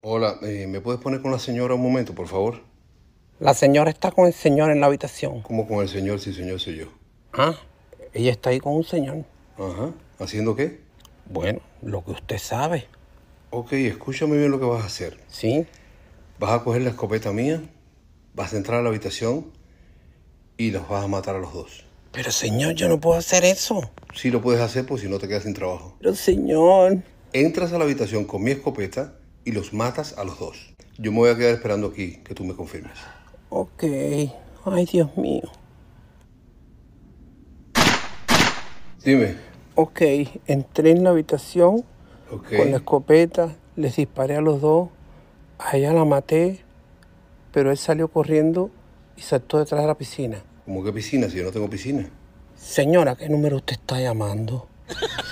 Hola, eh, ¿me puedes poner con la señora un momento, por favor? La señora está con el señor en la habitación. ¿Cómo con el señor si señor soy yo? Ah, ella está ahí con un señor. Ajá. ¿Haciendo qué? Bueno, lo que usted sabe. Ok, escúchame bien lo que vas a hacer. Sí. Vas a coger la escopeta mía, vas a entrar a la habitación y los vas a matar a los dos. Pero señor, yo no puedo hacer eso. Sí lo puedes hacer, pues si no te quedas sin trabajo. Pero señor. Entras a la habitación con mi escopeta y los matas a los dos. Yo me voy a quedar esperando aquí que tú me confirmes. Ok. Ay, Dios mío. Dime. Ok, entré en la habitación con la escopeta, les disparé a los dos, a ella la maté, pero él salió corriendo y saltó detrás de la piscina. ¿Cómo que piscina? Si yo no tengo piscina. Señora, ¿qué número usted está llamando?